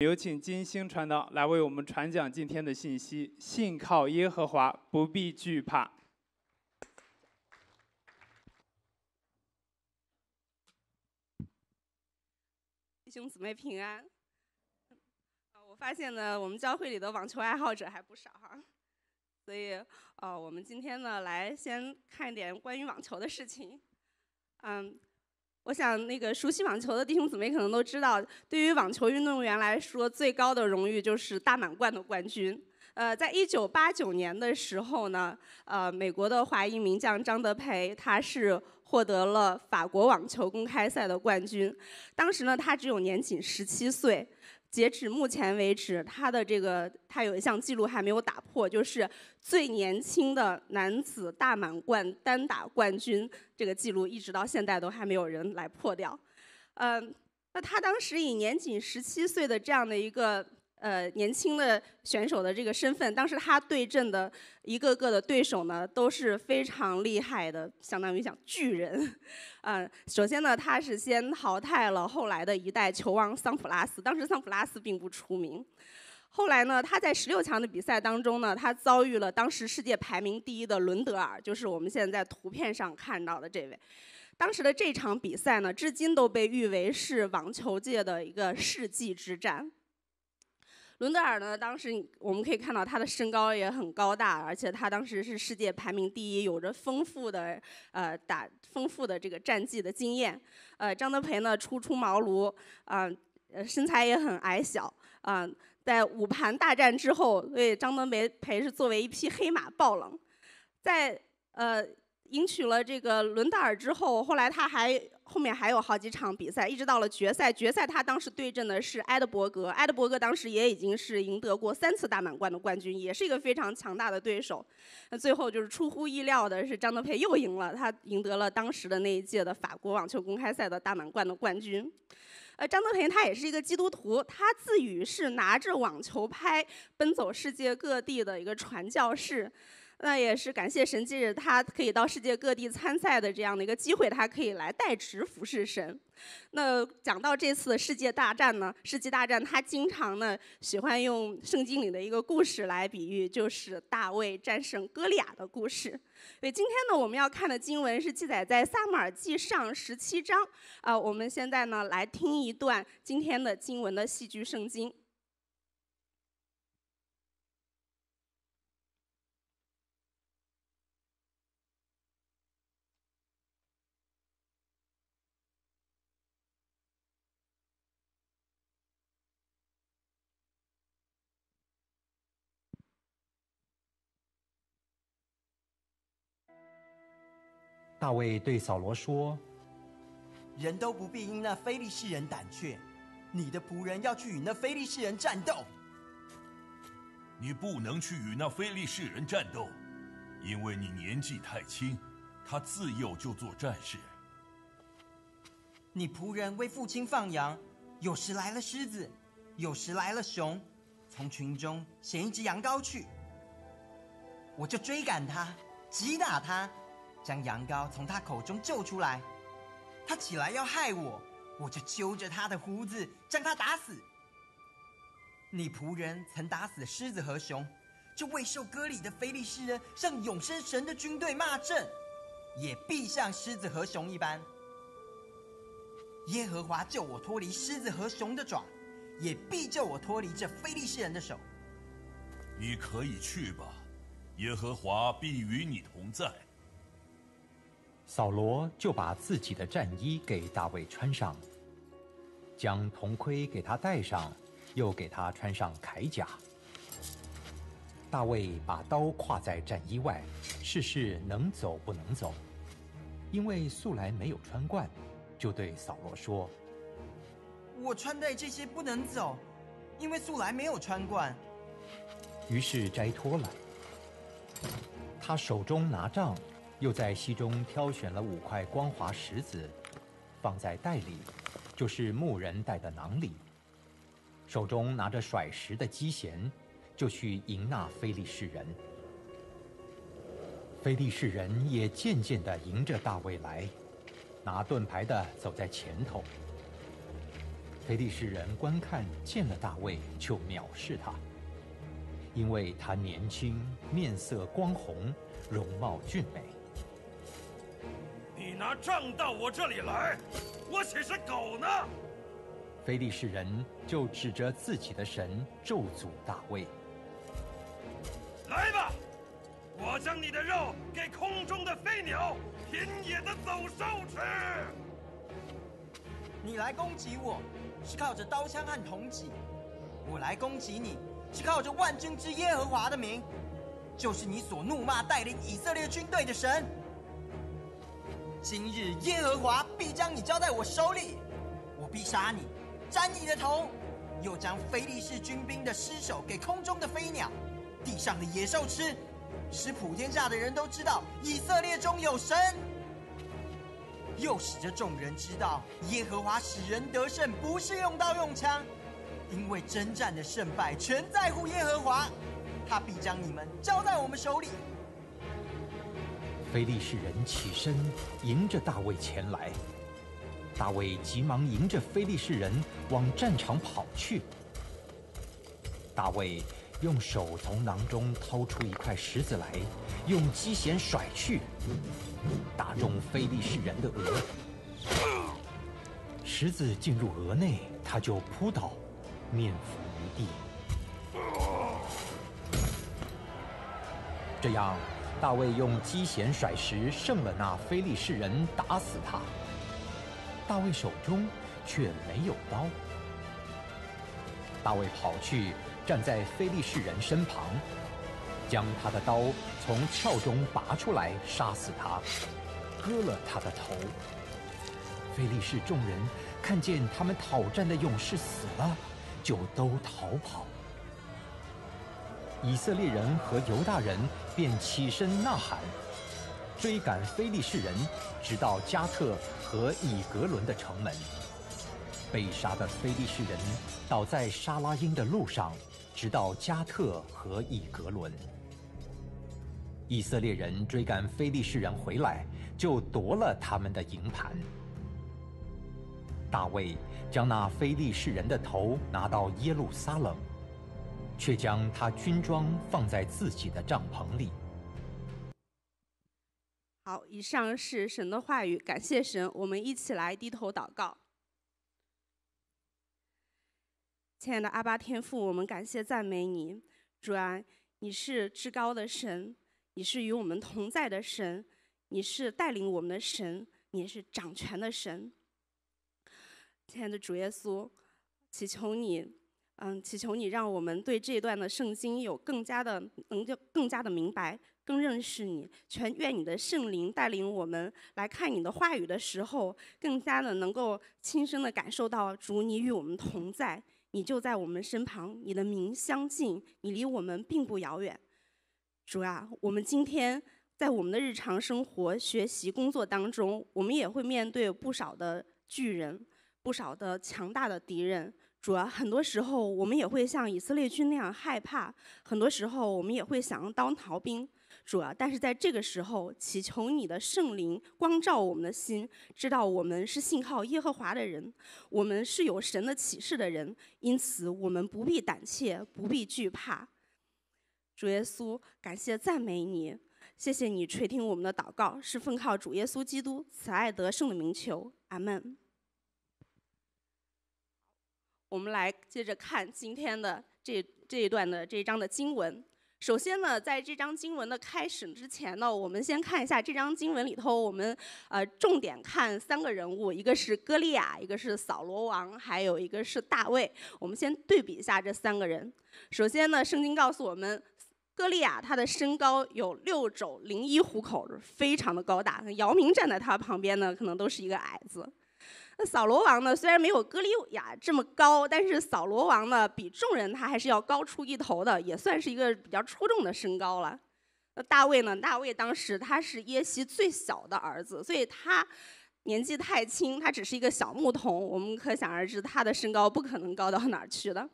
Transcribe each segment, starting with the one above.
有请金星传道来为我们传讲今天的信息：“信靠耶和华，不必惧怕。”弟兄姊妹平安。啊，我发现呢，我们教会里的网球爱好者还不少哈，所以啊，我们今天呢，来先看一点关于网球的事情，嗯。我想，那个熟悉网球的弟兄姊妹可能都知道，对于网球运动员来说，最高的荣誉就是大满贯的冠军。呃，在一九八九年的时候呢，呃，美国的华裔名将张德培，他是获得了法国网球公开赛的冠军，当时呢，他只有年仅十七岁。截止目前为止，他的这个他有一项记录还没有打破，就是最年轻的男子大满贯单打冠军这个记录，一直到现在都还没有人来破掉。嗯，那他当时以年仅十七岁的这样的一个。呃，年轻的选手的这个身份，当时他对阵的一个个的对手呢都是非常厉害的，相当于像巨人。嗯，首先呢，他是先淘汰了后来的一代球王桑普拉斯。当时桑普拉斯并不出名。后来呢，他在十六强的比赛当中呢，他遭遇了当时世界排名第一的伦德尔，就是我们现在在图片上看到的这位。当时的这场比赛呢，至今都被誉为是网球界的一个世纪之战。伦德尔呢？当时我们可以看到他的身高也很高大，而且他当时是世界排名第一，有着丰富的呃打丰富的这个战绩的经验。呃，张德培呢初出茅庐啊，身材也很矮小啊。在五盘大战之后，对张德培培是作为一匹黑马爆冷，在呃。赢取了这个伦达尔之后，后来他还后面还有好几场比赛，一直到了决赛。决赛他当时对阵的是埃德伯格，埃德伯格当时也已经是赢得过三次大满贯的冠军，也是一个非常强大的对手。那最后就是出乎意料的是，张德培又赢了，他赢得了当时的那一届的法国网球公开赛的大满贯的冠军。呃，张德培他也是一个基督徒，他自诩是拿着网球拍奔走世界各地的一个传教士。那也是感谢神迹，他可以到世界各地参赛的这样的一个机会，他可以来代职服侍神。那讲到这次的世界大战呢，世界大战他经常呢喜欢用圣经里的一个故事来比喻，就是大卫战胜哥利亚的故事。所以今天呢，我们要看的经文是记载在《撒母耳记上》十七章啊。我们现在呢来听一段今天的经文的戏剧圣经。大卫对扫罗说：“人都不必因那非利士人胆怯，你的仆人要去与那非利士人战斗。你不能去与那非利士人战斗，因为你年纪太轻。他自幼就做战士。你仆人为父亲放羊，有时来了狮子，有时来了熊，从群中衔一只羊羔去，我就追赶他，击打他。”将羊羔从他口中救出来，他起来要害我，我就揪着他的胡子将他打死。你仆人曾打死狮子和熊，这未受割礼的非利士人向永生神的军队骂阵，也必像狮子和熊一般。耶和华救我脱离狮子和熊的爪，也必救我脱离这非利士人的手。你可以去吧，耶和华必与你同在。扫罗就把自己的战衣给大卫穿上，将铜盔给他戴上，又给他穿上铠甲。大卫把刀挎在战衣外，试试能走不能走，因为素来没有穿惯，就对扫罗说：“我穿戴这些不能走，因为素来没有穿惯。”于是摘脱了。他手中拿杖。又在溪中挑选了五块光滑石子，放在袋里，就是牧人带的囊里。手中拿着甩石的机弦，就去迎那非利士人。非利士人也渐渐地迎着大卫来，拿盾牌的走在前头。非利士人观看见了大卫，就藐视他，因为他年轻，面色光红，容貌俊美。拿杖到我这里来，我岂是狗呢？非利士人就指着自己的神咒诅大卫。来吧，我将你的肉给空中的飞鸟、田野的走兽吃。你来攻击我，是靠着刀枪和铜戟；我来攻击你，是靠着万军之耶和华的名，就是你所怒骂带领以色列军队的神。今日耶和华必将你交在我手里，我必杀你，斩你的头，又将非利士军兵的尸首给空中的飞鸟、地上的野兽吃，使普天下的人都知道以色列中有神，又使这众人知道耶和华使人得胜不是用刀用枪，因为征战的胜败全在乎耶和华，他必将你们交在我们手里。非利士人起身迎着大卫前来，大卫急忙迎着非利士人往战场跑去。大卫用手从囊中掏出一块石子来，用机弦甩去，打中非利士人的额。石子进入额内，他就扑倒，面伏于地。这样。大卫用机弦甩石胜了那非利士人，打死他。大卫手中却没有刀。大卫跑去站在非利士人身旁，将他的刀从鞘中拔出来，杀死他，割了他的头。非利士众人看见他们讨战的勇士死了，就都逃跑。以色列人和犹大人便起身呐喊，追赶非利士人，直到加特和以格伦的城门。被杀的非利士人倒在沙拉因的路上，直到加特和以格伦。以色列人追赶非利士人回来，就夺了他们的营盘。大卫将那非利士人的头拿到耶路撒冷。却将他军装放在自己的帐篷里。好，以上是神的话语，感谢神，我们一起来低头祷告。亲爱的阿巴天父，我们感谢赞美你，主啊，你是至高的神，你是与我们同在的神，你是带领我们的神，你是掌权的神。亲爱的主耶稣，祈求你。嗯，祈求你让我们对这段的圣经有更加的能就更加的明白，更认识你。全愿你的圣灵带领我们来看你的话语的时候，更加的能够亲身的感受到主，你与我们同在，你就在我们身旁，你的名相近，你离我们并不遥远。主啊，我们今天在我们的日常生活、学习、工作当中，我们也会面对不少的巨人，不少的强大的敌人。主要很多时候，我们也会像以色列军那样害怕；很多时候，我们也会想要当逃兵。主要，但是在这个时候，祈求你的圣灵光照我们的心，知道我们是信靠耶和华的人，我们是有神的启示的人，因此我们不必胆怯，不必惧怕。主耶稣，感谢赞美你，谢谢你垂听我们的祷告，是奉靠主耶稣基督慈爱得胜的名求。阿门。我们来接着看今天的这这一段的这一章的经文。首先呢，在这章经文的开始之前呢，我们先看一下这章经文里头，我们呃重点看三个人物，一个是歌利亚，一个是扫罗王，还有一个是大卫。我们先对比一下这三个人。首先呢，圣经告诉我们，歌利亚他的身高有六肘零一虎口，非常的高大，姚明站在他旁边呢，可能都是一个矮子。那扫罗王呢？虽然没有哥利亚这么高，但是扫罗王呢，比众人他还是要高出一头的，也算是一个比较出众的身高了。那大卫呢？大卫当时他是耶西最小的儿子，所以他年纪太轻，他只是一个小牧童，我们可想而知他的身高不可能高到哪儿去的。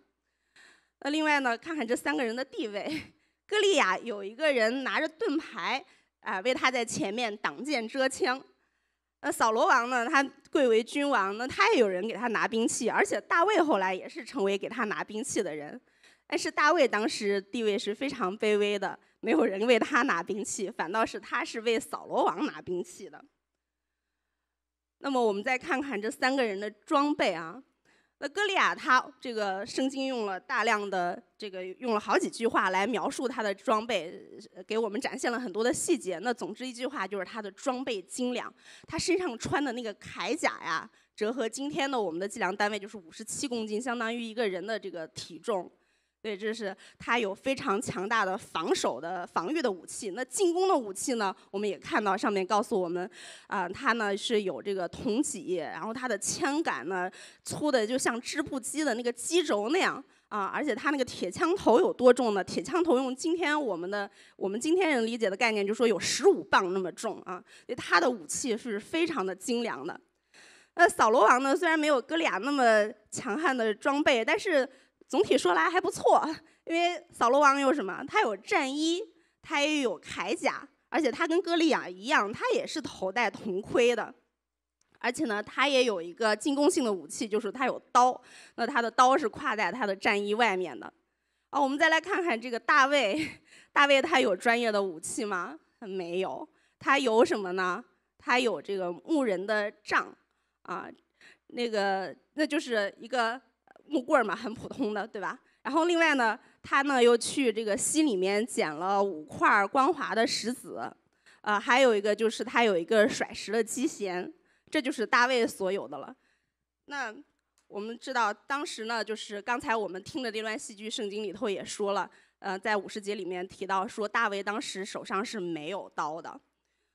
那另外呢？看看这三个人的地位，哥利亚有一个人拿着盾牌，啊，为他在前面挡箭遮枪。那扫罗王呢？他贵为君王，那他也有人给他拿兵器，而且大卫后来也是成为给他拿兵器的人。但是大卫当时地位是非常卑微的，没有人为他拿兵器，反倒是他是为扫罗王拿兵器的。那么我们再看看这三个人的装备啊。那歌利亚他这个圣经用了大量的这个用了好几句话来描述他的装备，给我们展现了很多的细节。那总之一句话就是他的装备精良，他身上穿的那个铠甲呀，折合今天的我们的计量单位就是五十七公斤，相当于一个人的这个体重。对，这是他有非常强大的防守的防御的武器。那进攻的武器呢？我们也看到上面告诉我们，啊，他呢是有这个铜脊，然后他的枪杆呢粗的就像织布机的那个机轴那样啊，而且他那个铁枪头有多重呢？铁枪头用今天我们的我们今天人理解的概念，就说有十五磅那么重啊。所以他的武器是非常的精良的。那扫罗王呢，虽然没有哥俩那么强悍的装备，但是。总体说来还不错，因为扫罗王有什么？他有战衣，他也有铠甲，而且他跟歌利亚一样，他也是头戴铜盔的，而且呢，他也有一个进攻性的武器，就是他有刀。那他的刀是挎在他的战衣外面的。啊，我们再来看看这个大卫。大卫他有专业的武器吗？没有，他有什么呢？他有这个牧人的杖，啊，那个那就是一个。木棍嘛，很普通的，对吧？然后另外呢，他呢又去这个溪里面捡了五块光滑的石子，呃，还有一个就是他有一个甩石的机弦，这就是大卫所有的了。那我们知道，当时呢，就是刚才我们听了这段戏剧，《圣经》里头也说了，呃，在五十节里面提到说，大卫当时手上是没有刀的，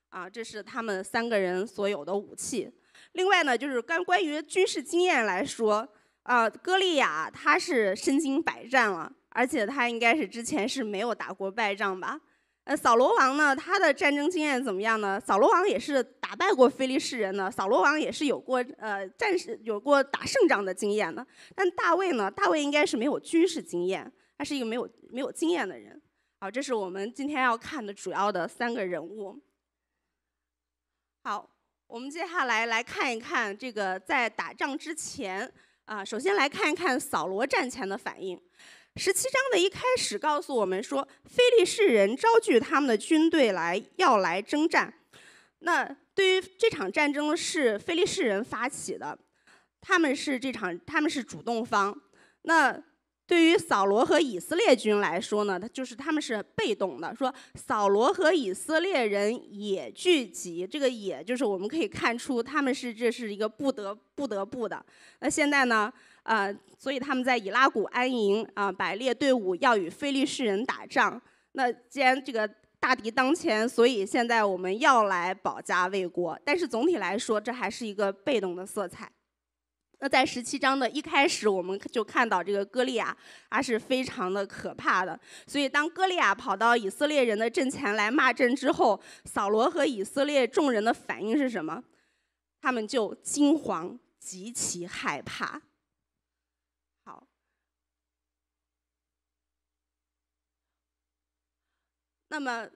啊，这是他们三个人所有的武器。另外呢，就是关关于军事经验来说。啊，歌利亚他是身经百战了，而且他应该是之前是没有打过败仗吧？呃，扫罗王呢，他的战争经验怎么样呢？扫罗王也是打败过非利士人呢，扫罗王也是有过呃战士有过打胜仗的经验的。但大卫呢，大卫应该是没有军事经验，他是一个没有没有经验的人。好，这是我们今天要看的主要的三个人物。好，我们接下来来看一看这个在打仗之前。啊，首先来看一看扫罗战前的反应。十七章的一开始告诉我们说，非利士人招聚他们的军队来要来征战。那对于这场战争是非利士人发起的，他们是这场他们是主动方。那对于扫罗和以色列军来说呢，他就是他们是被动的。说扫罗和以色列人也聚集，这个也就是我们可以看出他们是这是一个不得不得不的。那现在呢，呃，所以他们在以拉谷安营啊，摆列队伍要与非利士人打仗。那既然这个大敌当前，所以现在我们要来保家卫国。但是总体来说，这还是一个被动的色彩。那在十七章的一开始，我们就看到这个歌利亚，他是非常的可怕的。所以当歌利亚跑到以色列人的阵前来骂阵之后，扫罗和以色列众人的反应是什么？他们就惊慌，极其害怕。好，那么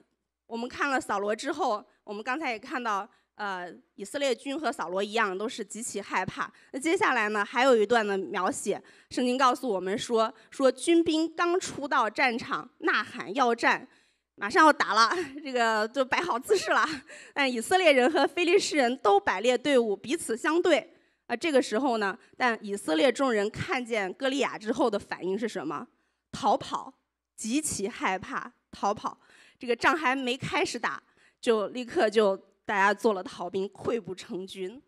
我们看了扫罗之后，我们刚才也看到。呃，以色列军和扫罗一样，都是极其害怕。那接下来呢，还有一段的描写，圣经告诉我们说，说军兵刚出到战场，呐喊要战，马上要打了，这个就摆好姿势了。但以色列人和非利士人都排列队伍，彼此相对。啊，这个时候呢，但以色列众人看见歌利亚之后的反应是什么？逃跑，极其害怕，逃跑。这个仗还没开始打，就立刻就。大家做了逃兵，溃不成军，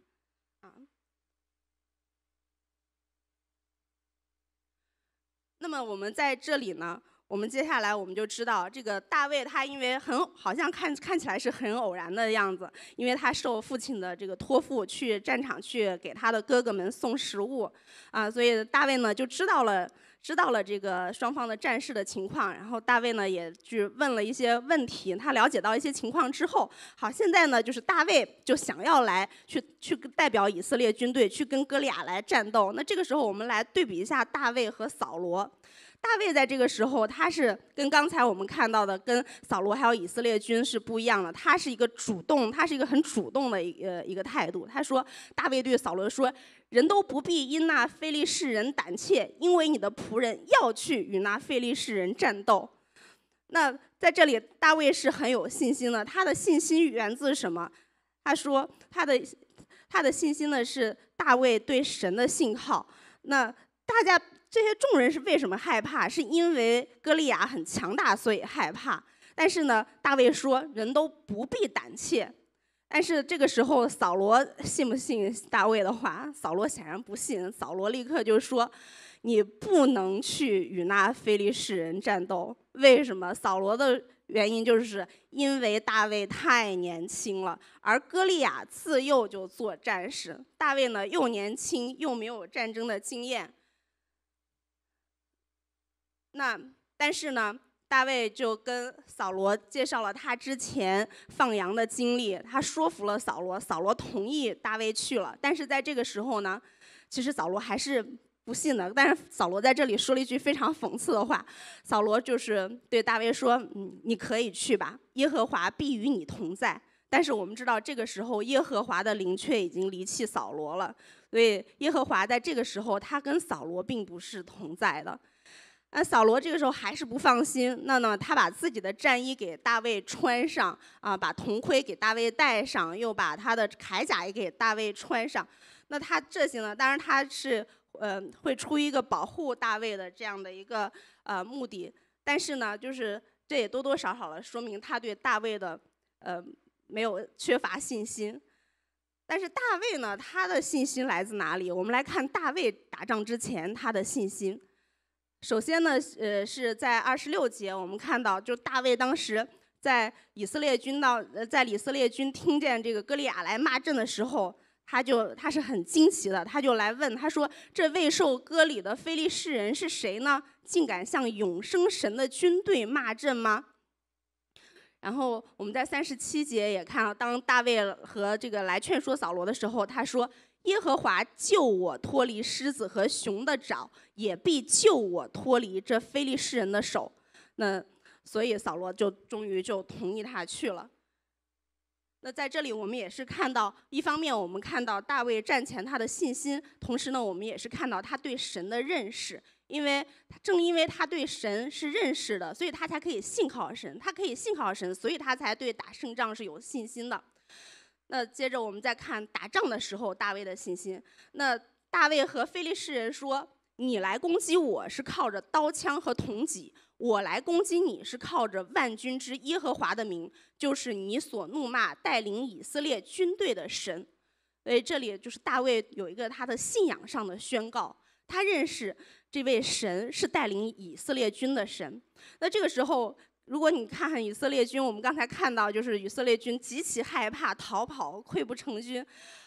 啊。那么我们在这里呢，我们接下来我们就知道，这个大卫他因为很好像看看起来是很偶然的样子，因为他受父亲的这个托付去战场去给他的哥哥们送食物，啊，所以大卫呢就知道了。知道了这个双方的战事的情况，然后大卫呢也去问了一些问题，他了解到一些情况之后，好，现在呢就是大卫就想要来去去代表以色列军队去跟哥利亚来战斗。那这个时候我们来对比一下大卫和扫罗。大卫在这个时候，他是跟刚才我们看到的跟扫罗还有以色列军是不一样的。他是一个主动，他是一个很主动的一呃一个态度。他说：“大卫对扫罗说，人都不必因那非利士人胆怯，因为你的仆人要去与那非利士人战斗。”那在这里，大卫是很有信心的。他的信心源自什么？他说：“他的他的信心呢，是大卫对神的信号。那大家。这些众人是为什么害怕？是因为歌利亚很强大，所以害怕。但是呢，大卫说：“人都不必胆怯。”但是这个时候，扫罗信不信大卫的话？扫罗显然不信。扫罗立刻就说：“你不能去与那非利士人战斗。”为什么？扫罗的原因就是因为大卫太年轻了，而歌利亚自幼就做战士。大卫呢，又年轻又没有战争的经验。那但是呢，大卫就跟扫罗介绍了他之前放羊的经历，他说服了扫罗，扫罗同意大卫去了。但是在这个时候呢，其实扫罗还是不信的。但是扫罗在这里说了一句非常讽刺的话，扫罗就是对大卫说：“你可以去吧，耶和华必与你同在。”但是我们知道，这个时候耶和华的灵却已经离弃扫罗了，所以耶和华在这个时候他跟扫罗并不是同在的。那扫罗这个时候还是不放心，那呢，他把自己的战衣给大卫穿上，啊，把铜盔给大卫戴上，又把他的铠甲也给大卫穿上。那他这些呢，当然他是呃，会出于一个保护大卫的这样的一个呃目的，但是呢，就是这也多多少少了说明他对大卫的呃没有缺乏信心。但是大卫呢，他的信心来自哪里？我们来看大卫打仗之前他的信心。首先呢，呃，是在二十六节，我们看到，就大卫当时在以色列军到呃，在以色列军听见这个歌利亚来骂阵的时候，他就他是很惊奇的，他就来问，他说：“这未受割礼的非利士人是谁呢？竟敢向永生神的军队骂阵吗？”然后我们在三十七节也看到，当大卫和这个来劝说扫罗的时候，他说。耶和华救我脱离狮子和熊的爪，也必救我脱离这非利士人的手。那，所以扫罗就终于就同意他去了。那在这里，我们也是看到，一方面我们看到大卫战前他的信心，同时呢，我们也是看到他对神的认识。因为正因为他对神是认识的，所以他才可以信靠神，他可以信靠神，所以他才对打胜仗是有信心的。那接着我们再看打仗的时候大卫的信心。那大卫和非利士人说：“你来攻击我是靠着刀枪和铜戟，我来攻击你是靠着万军之耶和华的名，就是你所怒骂带领以色列军队的神。”所以这里就是大卫有一个他的信仰上的宣告，他认识这位神是带领以色列军的神。那这个时候。如果你看看以色列军，我们刚才看到就是以色列军极其害怕逃跑溃不成军，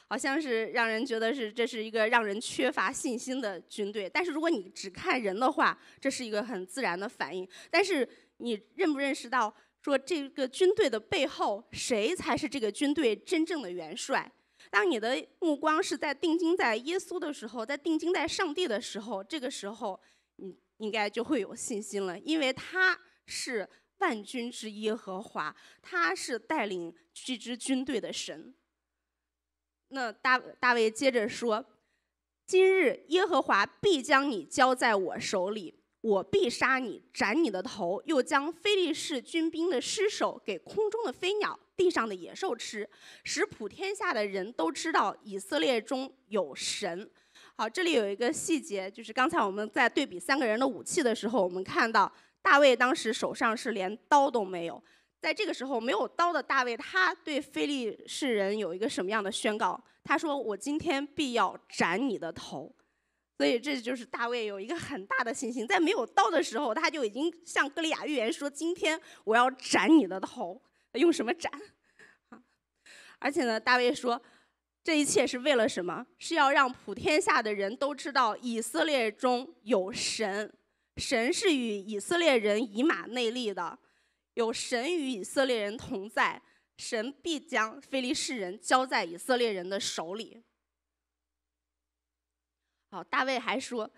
好像是让人觉得是这是一个让人缺乏信心的军队。但是如果你只看人的话，这是一个很自然的反应。但是你认不认识到说这个军队的背后谁才是这个军队真正的元帅？当你的目光是在定睛在耶稣的时候，在定睛在上帝的时候，这个时候你应该就会有信心了，因为他是。万军之耶和华，他是带领这支军队的神。那大大卫接着说：“今日耶和华必将你交在我手里，我必杀你，斩你的头，又将非利士军兵的尸首给空中的飞鸟、地上的野兽吃，使普天下的人都知道以色列中有神。”好，这里有一个细节，就是刚才我们在对比三个人的武器的时候，我们看到。大卫当时手上是连刀都没有，在这个时候没有刀的大卫，他对非利士人有一个什么样的宣告？他说：“我今天必要斩你的头。”所以这就是大卫有一个很大的信心，在没有刀的时候，他就已经向歌利亚预言说：“今天我要斩你的头，用什么斩？”而且呢，大卫说：“这一切是为了什么？是要让普天下的人都知道以色列中有神。”神是与以色列人以马内利的，有神与以色列人同在，神必将非利士人交在以色列人的手里。好，大卫还说，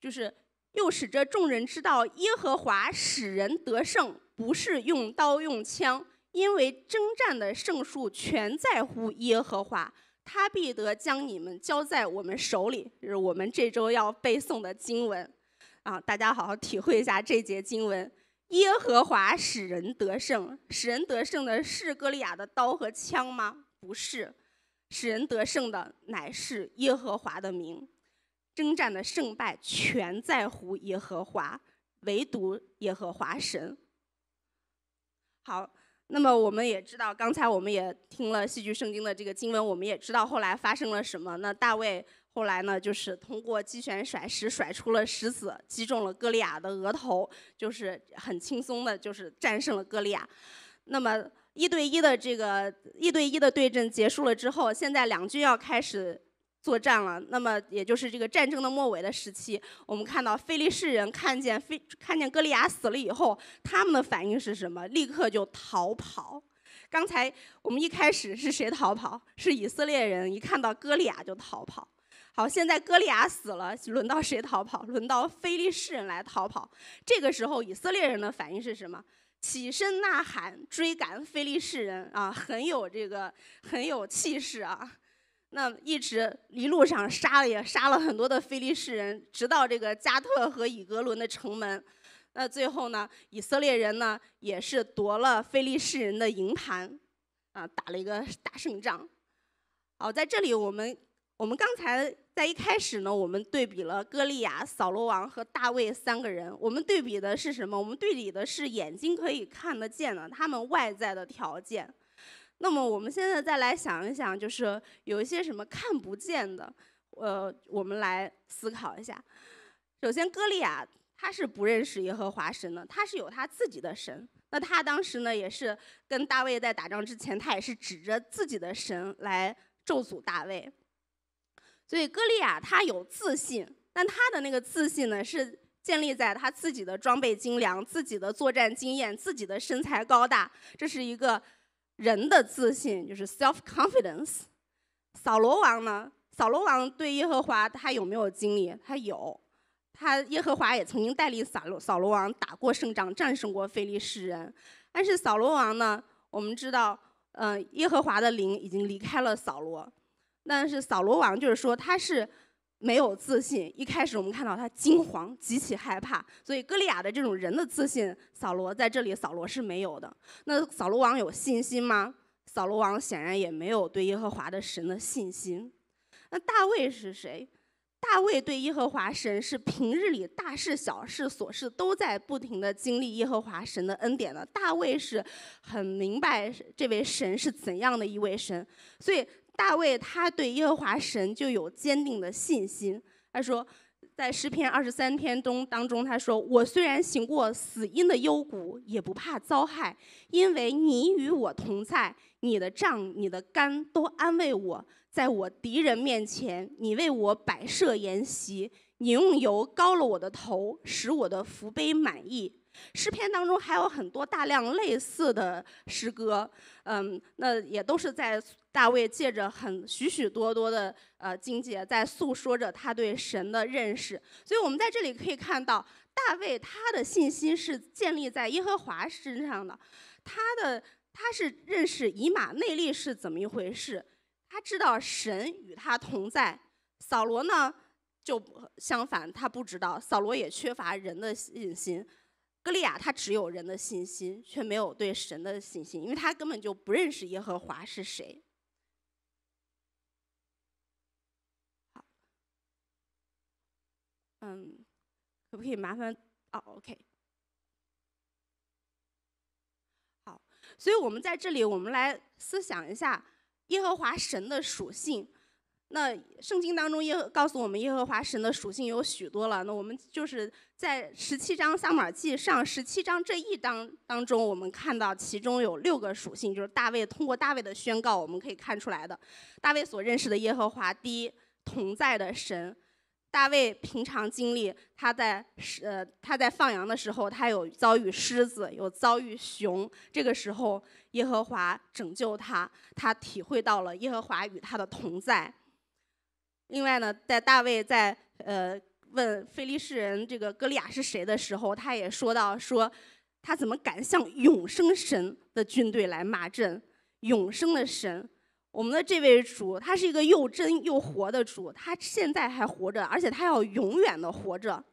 就是又使这众人知道耶和华使人得胜，不是用刀用枪，因为征战的胜数全在乎耶和华，他必得将你们交在我们手里。就是我们这周要背诵的经文。啊，大家好好体会一下这节经文：耶和华使人得胜，使人得胜的是歌利亚的刀和枪吗？不是，使人得胜的乃是耶和华的名。征战的胜败全在乎耶和华，唯独耶和华神。好，那么我们也知道，刚才我们也听了《戏剧圣经》的这个经文，我们也知道后来发生了什么。那大卫。后来呢，就是通过机旋甩石，甩出了石子，击中了哥利亚的额头，就是很轻松的，就是战胜了哥利亚。那么一对一的这个一对一的对阵结束了之后，现在两军要开始作战了。那么也就是这个战争的末尾的时期，我们看到菲利士人看见菲看见哥利亚死了以后，他们的反应是什么？立刻就逃跑。刚才我们一开始是谁逃跑？是以色列人一看到哥利亚就逃跑。好，现在哥利亚死了，轮到谁逃跑？轮到非利士人来逃跑。这个时候，以色列人的反应是什么？起身呐喊，追赶非利士人啊，很有这个，很有气势啊。那一直一路上杀了也杀了很多的非利士人，直到这个加特和以格伦的城门。那最后呢，以色列人呢也是夺了非利士人的营盘，啊，打了一个大胜仗。好，在这里我们我们刚才。在一开始呢，我们对比了歌利亚、扫罗王和大卫三个人。我们对比的是什么？我们对比的是眼睛可以看得见的他们外在的条件。那么我们现在再来想一想，就是有一些什么看不见的，呃，我们来思考一下。首先，歌利亚他是不认识耶和华神的，他是有他自己的神。那他当时呢，也是跟大卫在打仗之前，他也是指着自己的神来咒诅大卫。所以，歌利亚他有自信，但他的那个自信呢，是建立在他自己的装备精良、自己的作战经验、自己的身材高大，这是一个人的自信，就是 self confidence。扫罗王呢，扫罗王对耶和华他有没有经历？他有，他耶和华也曾经带领扫罗扫罗王打过胜仗，战胜过非利士人。但是扫罗王呢，我们知道，嗯，耶和华的灵已经离开了扫罗。但是扫罗王就是说他是没有自信。一开始我们看到他惊惶，极其害怕。所以歌利亚的这种人的自信，扫罗在这里扫罗是没有的。那扫罗王有信心吗？扫罗王显然也没有对耶和华的神的信心。那大卫是谁？大卫对耶和华神是平日里大事小事琐事都在不停的经历耶和华神的恩典的。大卫是很明白这位神是怎样的一位神，所以。大卫他对耶和华神就有坚定的信心。他说，在诗篇二十三篇中当中，他说：“我虽然行过死荫的幽谷，也不怕遭害，因为你与我同在，你的杖、你的杆都安慰我。在我敌人面前，你为我摆设筵席，你用油膏了我的头，使我的福杯满溢。”诗篇当中还有很多大量类似的诗歌，嗯，那也都是在。大卫借着很许许多多的呃经节，在诉说着他对神的认识，所以我们在这里可以看到，大卫他的信心是建立在耶和华身上的，他的他是认识以马内利是怎么一回事，他知道神与他同在，扫罗呢就相反，他不知道，扫罗也缺乏人的信心，歌利亚他只有人的信心，却没有对神的信心，因为他根本就不认识耶和华是谁。嗯，可不可以麻烦哦 o k 好，所以我们在这里，我们来思想一下耶和华神的属性。那圣经当中耶告诉我们耶和华神的属性有许多了。那我们就是在十七章撒母记上十七章这一章当中，我们看到其中有六个属性，就是大卫通过大卫的宣告我们可以看出来的。大卫所认识的耶和华，第一，同在的神。大卫平常经历，他在呃，他在放羊的时候，他有遭遇狮子，有遭遇熊。这个时候，耶和华拯救他，他体会到了耶和华与他的同在。另外呢，在大卫在呃问菲利士人这个哥利亚是谁的时候，他也说到说，他怎么敢向永生神的军队来骂阵？永生的神。我们的这位主，他是一个又真又活的主，他现在还活着，而且他要永远的活着。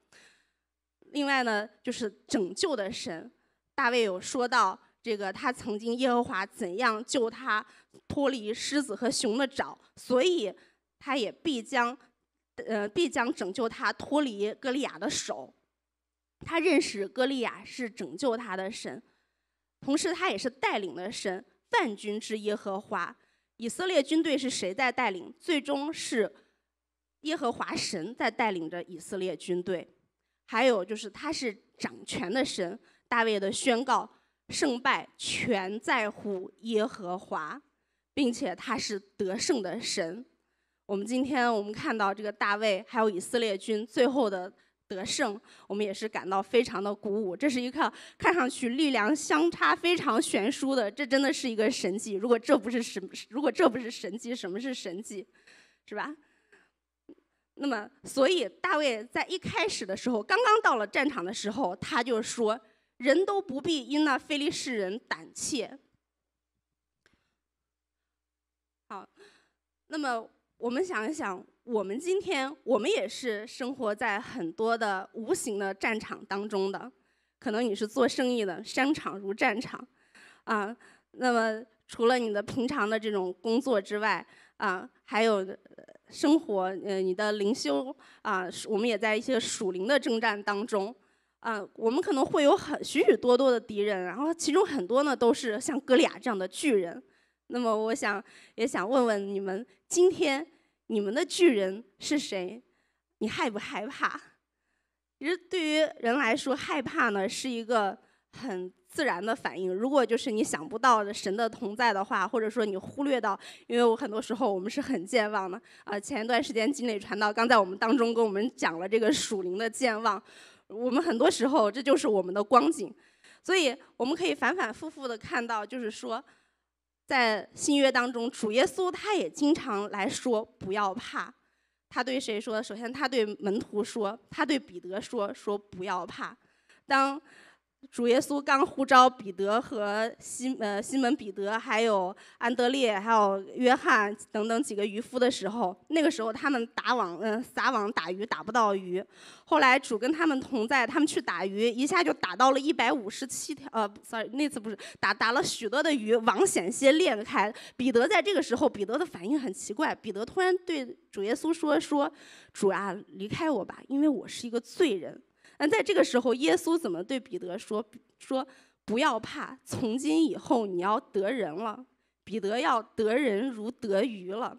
另外呢，就是拯救的神，大卫有说到这个，他曾经耶和华怎样救他脱离狮子和熊的爪，所以他也必将，呃，必将拯救他脱离歌利亚的手。他认识歌利亚是拯救他的神，同时他也是带领的神，万军之耶和华。以色列军队是谁在带领？最终是耶和华神在带领着以色列军队。还有就是，他是掌权的神。大卫的宣告：胜败全在乎耶和华，并且他是得胜的神。我们今天我们看到这个大卫，还有以色列军最后的。得胜，我们也是感到非常的鼓舞。这是一套看上去力量相差非常悬殊的，这真的是一个神迹。如果这不是神，如果这不是神迹，什么是神迹，是吧？那么，所以大卫在一开始的时候，刚刚到了战场的时候，他就说：“人都不必因那非利士人胆怯。”好，那么我们想一想。我们今天，我们也是生活在很多的无形的战场当中的。可能你是做生意的，商场如战场，啊，那么除了你的平常的这种工作之外，啊，还有生活，呃，你的灵修啊，我们也在一些属灵的征战当中，啊，我们可能会有很许许多多的敌人，然后其中很多呢都是像哥俩亚这样的巨人。那么我想也想问问你们，今天？你们的巨人是谁？你害不害怕？其实对于人来说，害怕呢是一个很自然的反应。如果就是你想不到神的同在的话，或者说你忽略到，因为我很多时候我们是很健忘的啊。前一段时间，金磊传到，刚在我们当中跟我们讲了这个属灵的健忘。我们很多时候这就是我们的光景，所以我们可以反反复复的看到，就是说。在新约当中，主耶稣他也经常来说“不要怕”。他对谁说？首先，他对门徒说，他对彼得说：“说不要怕。”当。主耶稣刚呼召彼得和西呃西门彼得，还有安德烈，还有约翰等等几个渔夫的时候，那个时候他们打网嗯撒网打鱼打不到鱼，后来主跟他们同在，他们去打鱼，一下就打到了一百五十七条呃，sorry 那次不是打打了许多的鱼，网险些裂开。彼得在这个时候，彼得的反应很奇怪，彼得突然对主耶稣说说主啊，离开我吧，因为我是一个罪人。那在这个时候，耶稣怎么对彼得说说不要怕，从今以后你要得人了，彼得要得人如得鱼了。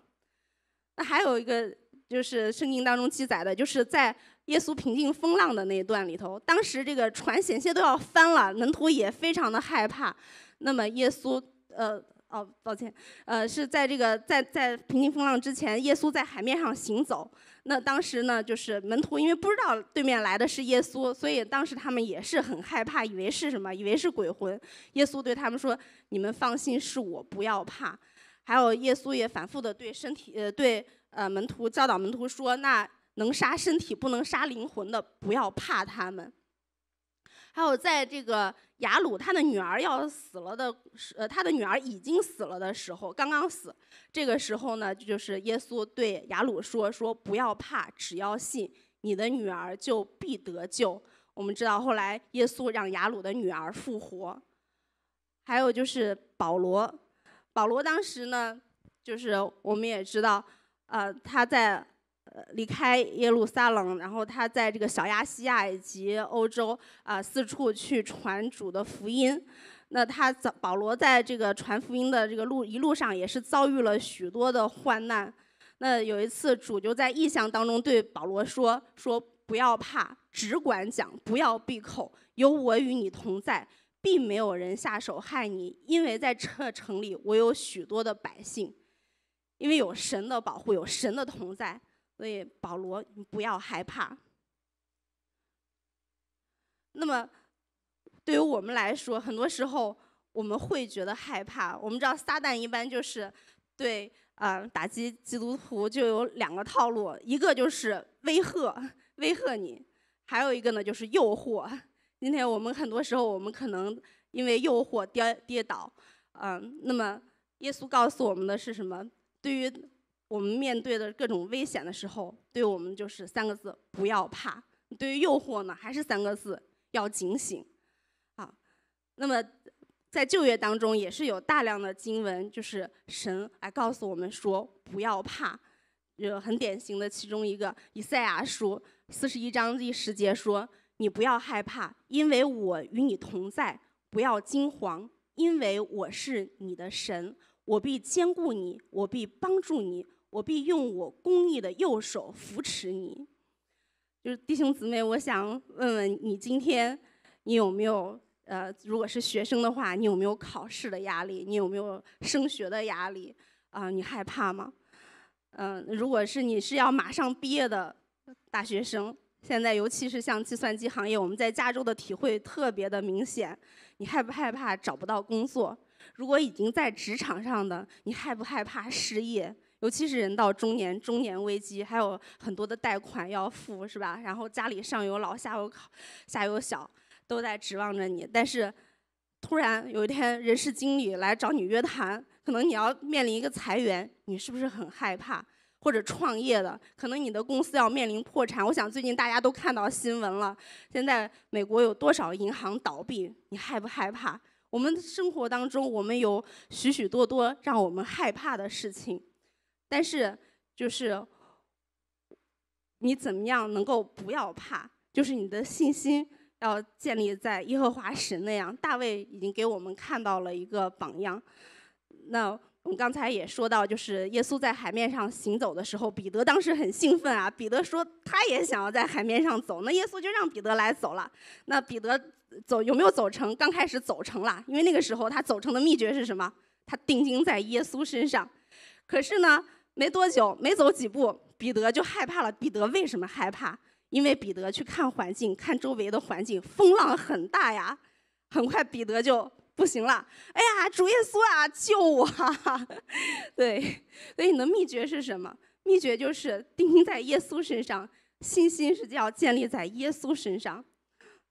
那还有一个就是圣经当中记载的，就是在耶稣平静风浪的那一段里头，当时这个船险些都要翻了，门徒也非常的害怕。那么耶稣，呃，哦，抱歉，呃，是在这个在在平静风浪之前，耶稣在海面上行走。那当时呢，就是门徒因为不知道对面来的是耶稣，所以当时他们也是很害怕，以为是什么？以为是鬼魂。耶稣对他们说：“你们放心，是我，不要怕。”还有耶稣也反复的对身体呃对呃门徒教导门徒说：“那能杀身体不能杀灵魂的，不要怕他们。”还有，在这个雅鲁，他的女儿要死了的时，呃，他的女儿已经死了的时候，刚刚死。这个时候呢，就是耶稣对雅鲁说：“说不要怕，只要信，你的女儿就必得救。”我们知道后来耶稣让雅鲁的女儿复活。还有就是保罗，保罗当时呢，就是我们也知道，呃，他在。呃，离开耶路撒冷，然后他在这个小亚细亚以及欧洲啊四处去传主的福音。那他早保罗在这个传福音的这个路一路上也是遭遇了许多的患难。那有一次主就在异象当中对保罗说：“说不要怕，只管讲，不要闭口，有我与你同在，并没有人下手害你，因为在这城里我有许多的百姓，因为有神的保护，有神的同在。”所以，保罗，你不要害怕。那么，对于我们来说，很多时候我们会觉得害怕。我们知道，撒旦一般就是对啊打击基督徒就有两个套路，一个就是威吓，威吓你；还有一个呢就是诱惑。今天我们很多时候，我们可能因为诱惑跌跌倒。嗯，那么耶稣告诉我们的是什么？对于我们面对的各种危险的时候，对我们就是三个字：不要怕。对于诱惑呢，还是三个字：要警醒。啊，那么在旧约当中，也是有大量的经文，就是神来告诉我们说：不要怕。有很典型的其中一个，《以赛亚书》四十一章第十节说：“你不要害怕，因为我与你同在；不要惊惶，因为我是你的神，我必坚固你，我必帮助你。”我必用我公义的右手扶持你，就是弟兄姊妹，我想问问你今天，你有没有呃，如果是学生的话，你有没有考试的压力？你有没有升学的压力？啊，你害怕吗？嗯，如果是你是要马上毕业的大学生，现在尤其是像计算机行业，我们在加州的体会特别的明显，你害不害怕找不到工作？如果已经在职场上的，你害不害怕失业？尤其是人到中年，中年危机，还有很多的贷款要付，是吧？然后家里上有老，下有下有小，都在指望着你。但是突然有一天，人事经理来找你约谈，可能你要面临一个裁员，你是不是很害怕？或者创业的，可能你的公司要面临破产。我想最近大家都看到新闻了，现在美国有多少银行倒闭，你害不害怕？我们生活当中，我们有许许多多让我们害怕的事情。但是，就是你怎么样能够不要怕？就是你的信心要建立在耶和华神那样。大卫已经给我们看到了一个榜样。那我们刚才也说到，就是耶稣在海面上行走的时候，彼得当时很兴奋啊，彼得说他也想要在海面上走。那耶稣就让彼得来走了。那彼得走有没有走成？刚开始走成了，因为那个时候他走成的秘诀是什么？他定睛在耶稣身上。可是呢？没多久，没走几步，彼得就害怕了。彼得为什么害怕？因为彼得去看环境，看周围的环境，风浪很大呀。很快，彼得就不行了。哎呀，主耶稣啊，救我！对，所以你的秘诀是什么？秘诀就是钉在耶稣身上，信心是要建立在耶稣身上。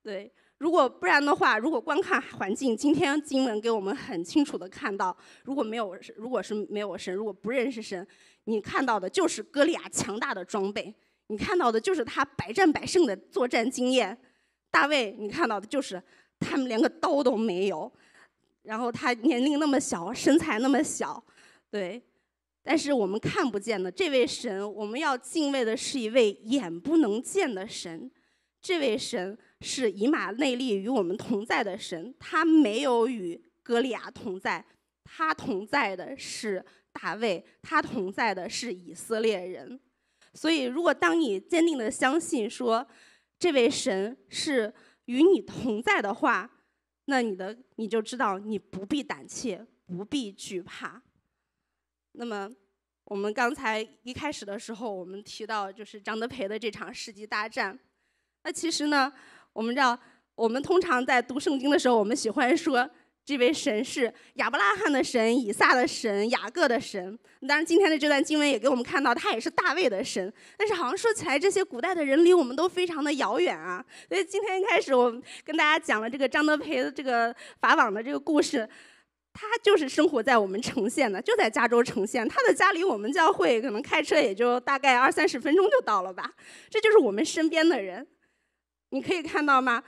对，如果不然的话，如果光看环境，今天经文给我们很清楚的看到，如果没有，如果是没有神，如果不认识神。你看到的就是哥利亚强大的装备，你看到的就是他百战百胜的作战经验。大卫，你看到的就是他们连个刀都没有，然后他年龄那么小，身材那么小，对。但是我们看不见的这位神，我们要敬畏的是一位眼不能见的神。这位神是以马内利与我们同在的神，他没有与哥利亚同在。他同在的是大卫，他同在的是以色列人，所以如果当你坚定的相信说这位神是与你同在的话，那你的你就知道你不必胆怯，不必惧怕。那么我们刚才一开始的时候，我们提到就是张德培的这场世纪大战，那其实呢，我们知道我们通常在读圣经的时候，我们喜欢说。这位神是亚伯拉罕的神、以撒的神、雅各的神。当然，今天的这段经文也给我们看到，他也是大卫的神。但是，好像说起来，这些古代的人离我们都非常的遥远啊。所以，今天一开始，我跟大家讲了这个张德培的这个法网的这个故事。他就是生活在我们城县的，就在加州城县。他的家离我们教会，可能开车也就大概二三十分钟就到了吧。这就是我们身边的人，你可以看到吗？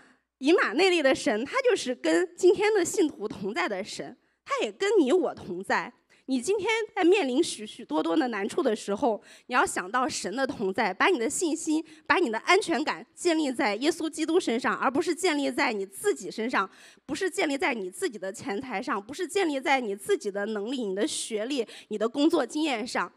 以马内利的神，他就是跟今天的信徒同在的神，他也跟你我同在。你今天在面临许许多多的难处的时候，你要想到神的同在，把你的信心、把你的安全感建立在耶稣基督身上，而不是建立在你自己身上，不是建立在你自己的钱财上，不是建立在你自己的能力、你的学历、你的工作经验上。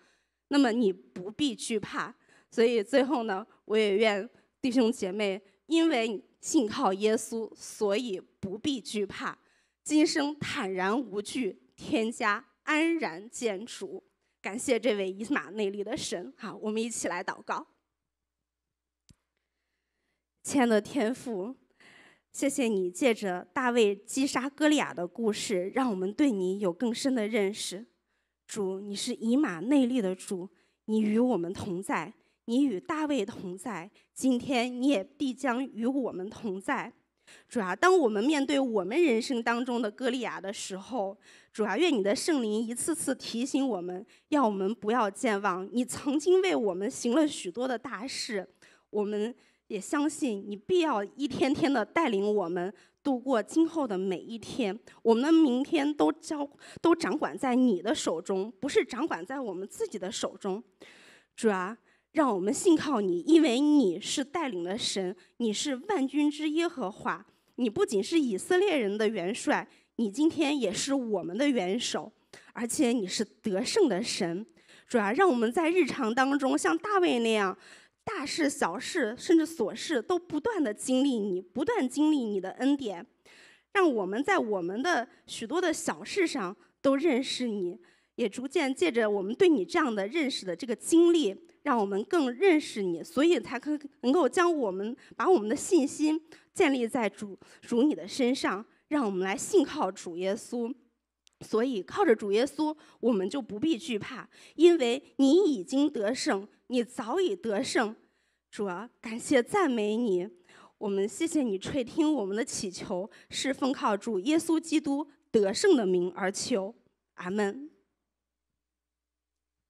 那么你不必惧怕。所以最后呢，我也愿弟兄姐妹，因为。信靠耶稣，所以不必惧怕，今生坦然无惧，天家安然见主。感谢这位以马内利的神，好，我们一起来祷告。亲爱的天父，谢谢你借着大卫击杀哥利亚的故事，让我们对你有更深的认识。主，你是以马内利的主，你与我们同在。你与大卫同在，今天你也必将与我们同在，主啊，当我们面对我们人生当中的歌利亚的时候，主啊，愿你的圣灵一次次提醒我们，要我们不要健忘，你曾经为我们行了许多的大事，我们也相信你必要一天天的带领我们度过今后的每一天，我们的明天都交都掌管在你的手中，不是掌管在我们自己的手中，主啊。让我们信靠你，因为你是带领的神，你是万军之耶和华，你不仅是以色列人的元帅，你今天也是我们的元首，而且你是得胜的神。主要让我们在日常当中像大卫那样，大事小事甚至琐事都不断的经历你，不断经历你的恩典，让我们在我们的许多的小事上都认识你，也逐渐借着我们对你这样的认识的这个经历。让我们更认识你，所以才可能够将我们把我们的信心建立在主主你的身上。让我们来信靠主耶稣，所以靠着主耶稣，我们就不必惧怕，因为你已经得胜，你早已得胜。主啊，感谢赞美你，我们谢谢你垂听我们的祈求，是奉靠主耶稣基督得胜的名而求，阿门。